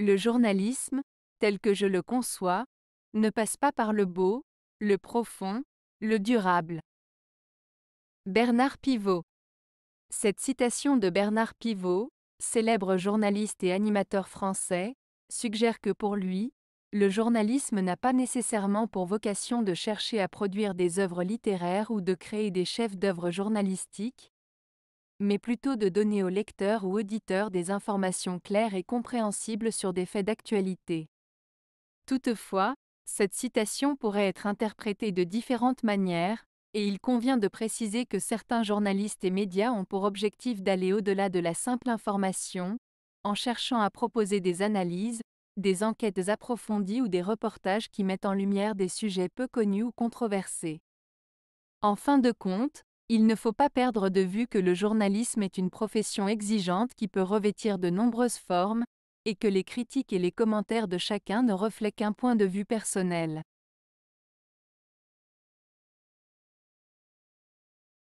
Le journalisme, tel que je le conçois, ne passe pas par le beau, le profond, le durable. Bernard Pivot Cette citation de Bernard Pivot, célèbre journaliste et animateur français, suggère que pour lui, le journalisme n'a pas nécessairement pour vocation de chercher à produire des œuvres littéraires ou de créer des chefs-d'œuvre journalistiques, mais plutôt de donner aux lecteurs ou auditeurs des informations claires et compréhensibles sur des faits d'actualité. Toutefois, cette citation pourrait être interprétée de différentes manières, et il convient de préciser que certains journalistes et médias ont pour objectif d'aller au-delà de la simple information, en cherchant à proposer des analyses, des enquêtes approfondies ou des reportages qui mettent en lumière des sujets peu connus ou controversés. En fin de compte, il ne faut pas perdre de vue que le journalisme est une profession exigeante qui peut revêtir de nombreuses formes, et que les critiques et les commentaires de chacun ne reflètent qu'un point de vue personnel.